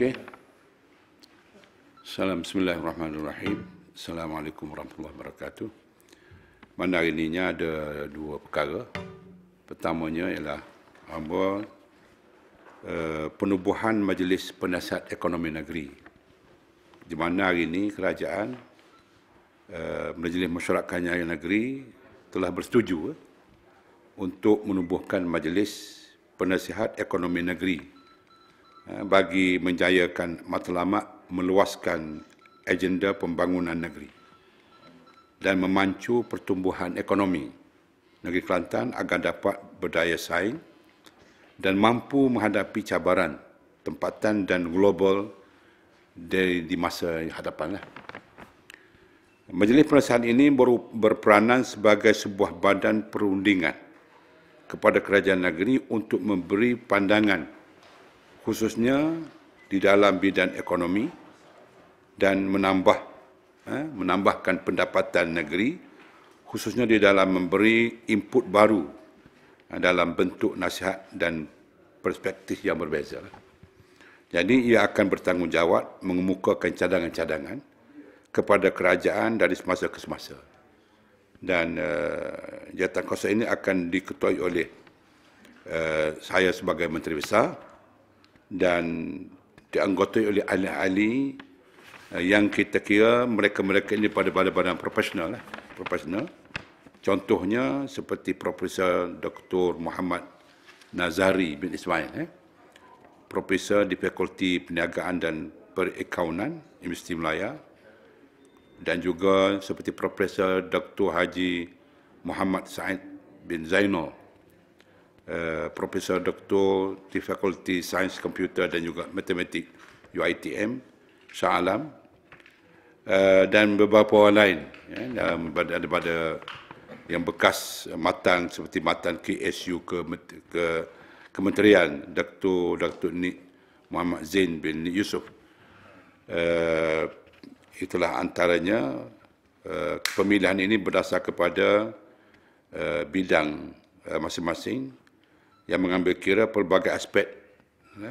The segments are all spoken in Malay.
Okey, Salam Bismillahirrahmanirrahim. Assalamualaikum warahmatullahi wabarakatuh. Pada hari ini ada dua perkara. Pertamanya ialah hamba uh, eh, penubuhan Majlis Penasihat Ekonomi Negeri. Di mana hari ini kerajaan uh, Majlis Masyarakat Kanyai Negeri telah bersetuju untuk menubuhkan Majlis Penasihat Ekonomi Negeri. Eh, bagi menjayakan matlamat meluaskan agenda pembangunan negeri dan memancu pertumbuhan ekonomi negeri Kelantan agar dapat berdaya saing dan mampu menghadapi cabaran tempatan dan global dari di masa hadapanlah. Majlis Penasihat ini berperanan sebagai sebuah badan perundingan kepada kerajaan negeri untuk memberi pandangan khususnya di dalam bidang ekonomi dan menambah eh, menambahkan pendapatan negeri khususnya di dalam memberi input baru eh, dalam bentuk nasihat dan perspektif yang berbeza. Jadi ia akan bertanggungjawab mengemukakan cadangan-cadangan kepada kerajaan dari semasa ke semasa. Dan uh, jawatan kuasa ini akan diketuai oleh uh, saya sebagai Menteri Besar dan dianggotai oleh ahli-ahli eh, yang kita kira mereka-mereka ini pada badan-badan profesional lah. profesional contohnya seperti profesor Dr. Muhammad Nazari bin Ismail eh profesor di Fakulti Perniagaan dan Perakaunan Universiti Melaya dan juga seperti profesor Dr. Haji Muhammad Said bin Zainal Eh, Profesor Doktor di Fakulti Sains Komputer dan juga Matematik UITM, Shah Alam uh, dan beberapa orang lain ya, dalam daripada yang bekas matang seperti matang KSU ke, ke Kementerian Doktor Doktor Nik Muhammad Zain bin Yusuf. Uh, eh, itulah antaranya uh, pemilihan ini berdasar kepada uh, bidang uh, masing-masing yang mengambil kira pelbagai aspek ya,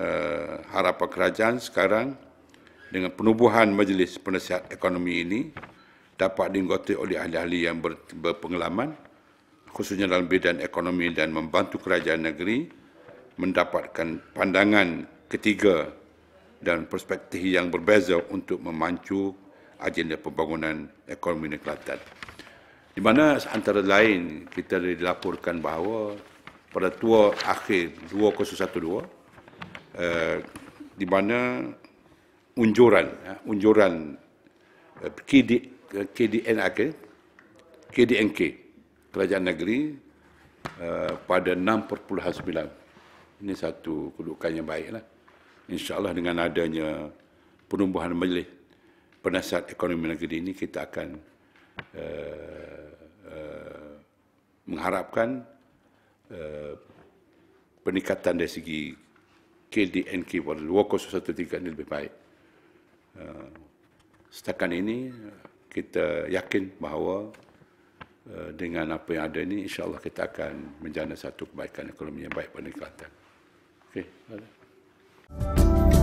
uh, harapan kerajaan sekarang dengan penubuhan Majlis Penasihat Ekonomi ini dapat diingoti oleh ahli-ahli yang ber, berpengalaman khususnya dalam bidang ekonomi dan membantu kerajaan negeri mendapatkan pandangan ketiga dan perspektif yang berbeza untuk memancu agenda pembangunan ekonomi negara Kelantan. Di mana antara lain kita dilaporkan bahawa pada tua akhir 2012 eh, di mana unjuran eh, unjuran eh, KD, KDNAK KDNK Kerajaan Negeri eh, pada 6.9 ini satu kedudukan yang baiklah insyaallah dengan adanya penumbuhan majlis penasihat ekonomi negeri ini kita akan eh, eh, mengharapkan Eh, peningkatan dari segi KDNK pada Wokos satu tiga ini lebih baik. Uh, setakat ini eh, kita yakin bahawa uh, dengan apa yang ada ini insyaAllah kita akan menjana satu kebaikan ekonomi yang baik pada Kelantan. Okay. Okay.